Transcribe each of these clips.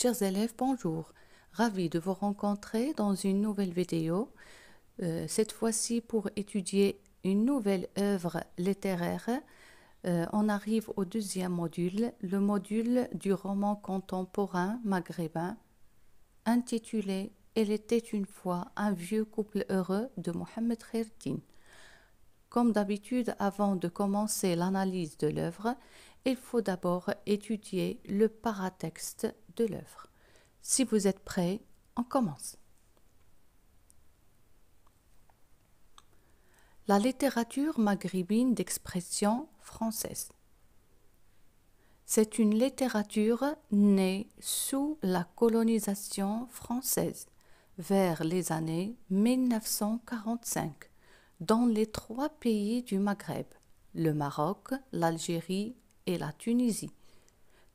Chers élèves, bonjour. Ravi de vous rencontrer dans une nouvelle vidéo, euh, cette fois-ci pour étudier une nouvelle œuvre littéraire. Euh, on arrive au deuxième module, le module du roman contemporain maghrébin intitulé Elle était une fois un vieux couple heureux de Mohamed Hertin. Comme d'habitude, avant de commencer l'analyse de l'œuvre, il faut d'abord étudier le paratexte de l'œuvre. Si vous êtes prêt, on commence. La littérature maghrébine d'expression française. C'est une littérature née sous la colonisation française vers les années 1945 dans les trois pays du Maghreb, le Maroc, l'Algérie et la Tunisie.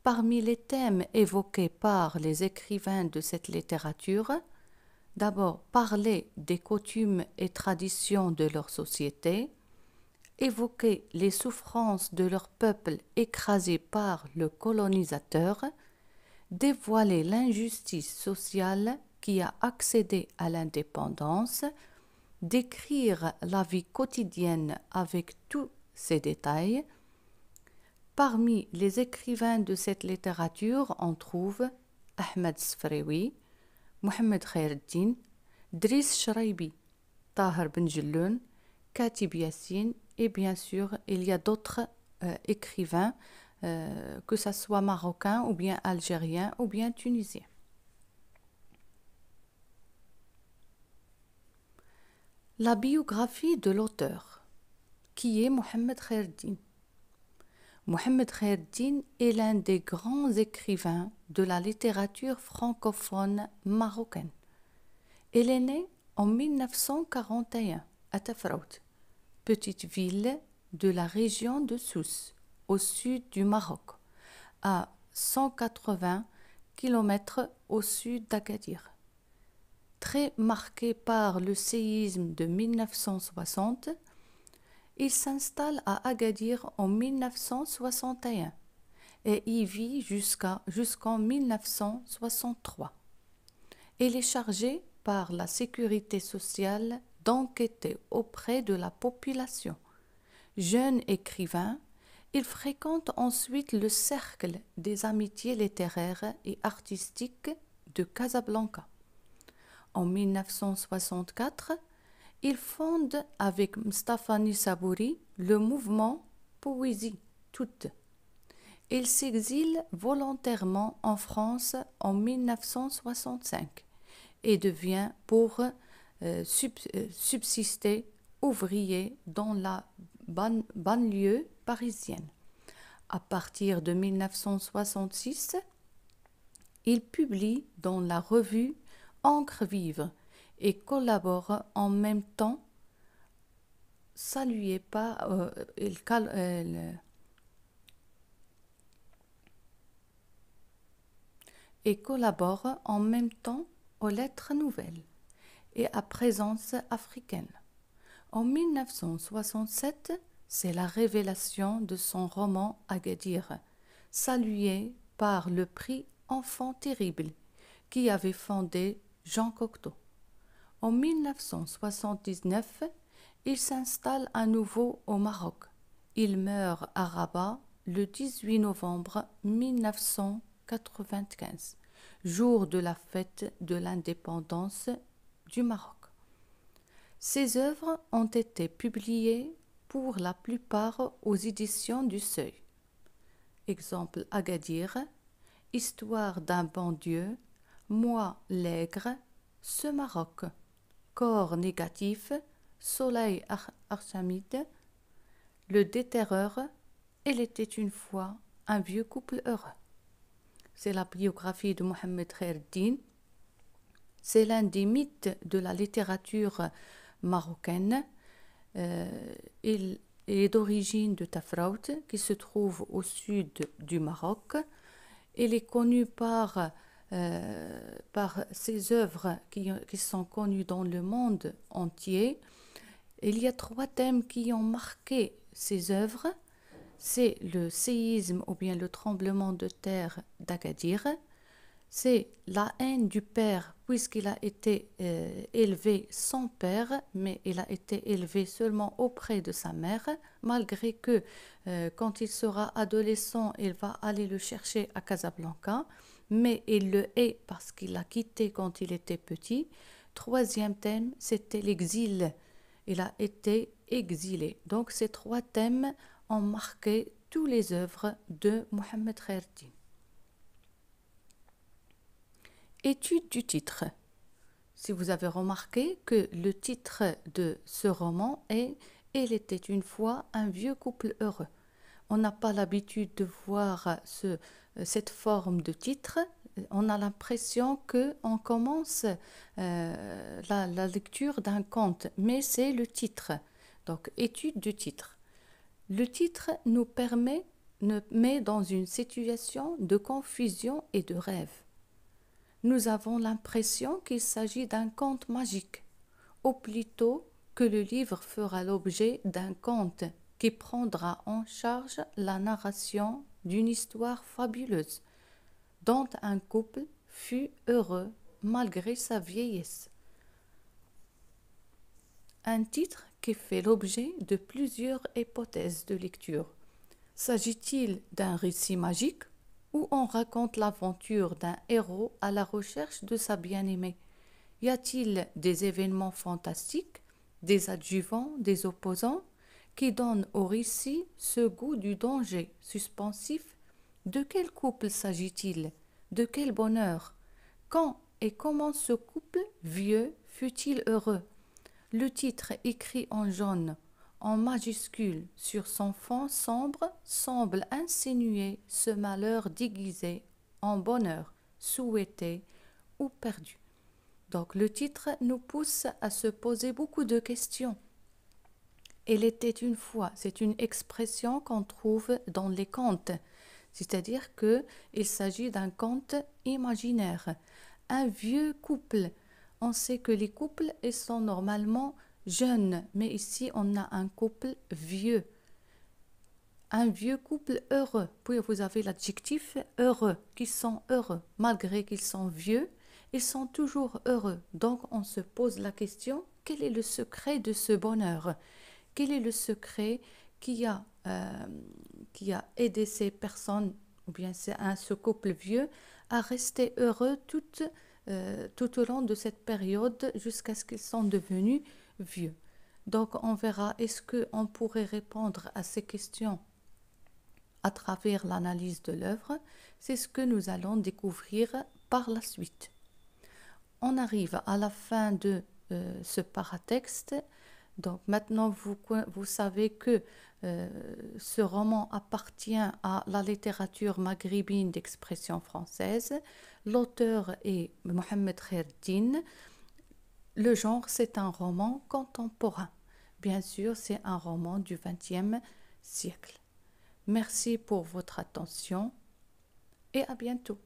Parmi les thèmes évoqués par les écrivains de cette littérature, d'abord parler des coutumes et traditions de leur société, évoquer les souffrances de leur peuple écrasé par le colonisateur, dévoiler l'injustice sociale qui a accédé à l'indépendance, décrire la vie quotidienne avec tous ses détails, Parmi les écrivains de cette littérature, on trouve Ahmed Sfrewi, Mohamed Khaireddin, Driss Shraibi, Tahar Benjelloun, Kati Yassine et bien sûr, il y a d'autres euh, écrivains, euh, que ce soit marocains ou bien algériens ou bien tunisiens. La biographie de l'auteur, qui est Mohamed Mohamed Khaireddin est l'un des grands écrivains de la littérature francophone marocaine. Il est né en 1941 à Tafraout, petite ville de la région de Sousse, au sud du Maroc, à 180 km au sud d'Agadir. Très marqué par le séisme de 1960, il s'installe à Agadir en 1961 et y vit jusqu'en 1963. Il est chargé par la sécurité sociale d'enquêter auprès de la population. Jeune écrivain, il fréquente ensuite le cercle des amitiés littéraires et artistiques de Casablanca. En 1964, il fonde avec Mustafa Sabouri le mouvement Poésie toute. Il s'exile volontairement en France en 1965 et devient pour euh, euh, subsister ouvrier dans la banlieue parisienne. À partir de 1966, il publie dans la revue Encre vive et collabore en même temps. pas, euh, euh, en même temps aux lettres nouvelles et à présence africaine. En 1967, c'est la révélation de son roman Agadir, salué par le prix Enfant terrible qui avait fondé Jean Cocteau. En 1979, il s'installe à nouveau au Maroc. Il meurt à Rabat le 18 novembre 1995, jour de la fête de l'indépendance du Maroc. Ses œuvres ont été publiées pour la plupart aux éditions du Seuil. Exemple Agadir, Histoire d'un bon Dieu, Moi l'aigre, Ce Maroc corps négatif, soleil arsamide, le déterreur, elle était une fois un vieux couple heureux. C'est la biographie de Mohamed Khairdine. C'est l'un des mythes de la littérature marocaine. Euh, il est d'origine de Tafraout, qui se trouve au sud du Maroc. Il est connu par euh, par ses œuvres qui, sont connues dans le monde entier. Il y a trois thèmes qui ont marqué ses œuvres. C'est le séisme ou bien le tremblement de terre d'Agadir. C'est la haine du père puisqu'il a été euh, élevé sans père, mais il a été élevé seulement auprès de sa mère, malgré que euh, quand il sera adolescent, il va aller le chercher à Casablanca mais il le est parce qu'il l'a quitté quand il était petit. Troisième thème, c'était l'exil. Il a été exilé. Donc ces trois thèmes ont marqué tous les œuvres de Mohamed Khairdin. Étude du titre. Si vous avez remarqué que le titre de ce roman est Il était une fois un vieux couple heureux. On n'a pas l'habitude de voir ce euh, cette forme de titre, euh, on a l'impression que on commence euh, la, lecture d'un conte, mais c'est le titre. Donc étude du titre. Le titre nous permet, nous met dans une situation de confusion et de rêve. Nous avons l'impression qu'il s'agit d'un conte magique, ou plutôt que le livre fera l'objet d'un conte qui prendra en charge la narration d'une histoire fabuleuse, dont un couple fut heureux malgré sa vieillesse. Un titre qui fait l'objet de plusieurs hypothèses de lecture. S'agit-il d'un récit magique où on raconte l'aventure d'un héros à la recherche de sa bien-aimée Y a-t-il des événements fantastiques, des adjuvants, des opposants qui donne au récit ce goût du danger suspensif. De quel couple s'agit-il De quel bonheur Quand et comment ce couple vieux fut-il heureux Le titre écrit en jaune, en majuscule, sur son fond sombre, semble insinuer ce malheur déguisé en bonheur, souhaité ou perdu. Donc le titre nous pousse à se poser beaucoup de questions. Elle était une fois. C'est une expression qu'on trouve dans les contes. C'est-à-dire que il s'agit d'un conte imaginaire. Un vieux couple. On sait que les couples sont normalement jeunes, mais ici on a un couple vieux. Un vieux couple heureux. Puis vous avez l'adjectif heureux, qui sont heureux. Malgré qu'ils sont vieux, ils sont toujours heureux. Donc on se pose la question, quel est le secret de ce bonheur quel est le secret qui a, euh, qui a aidé ces personnes, ou bien un, ce couple vieux, à rester heureux tout, euh, tout au long de cette période jusqu'à ce qu'ils sont devenus vieux Donc on verra, est-ce qu'on pourrait répondre à ces questions à travers l'analyse de l'œuvre C'est ce que nous allons découvrir par la suite. On arrive à la fin de euh, ce paratexte donc maintenant, vous, vous savez que euh, ce roman appartient à la littérature maghrébine d'expression française. L'auteur est Mohamed Kherdin. Le genre, c'est un roman contemporain. Bien sûr, c'est un roman du XXe siècle. Merci pour votre attention et à bientôt.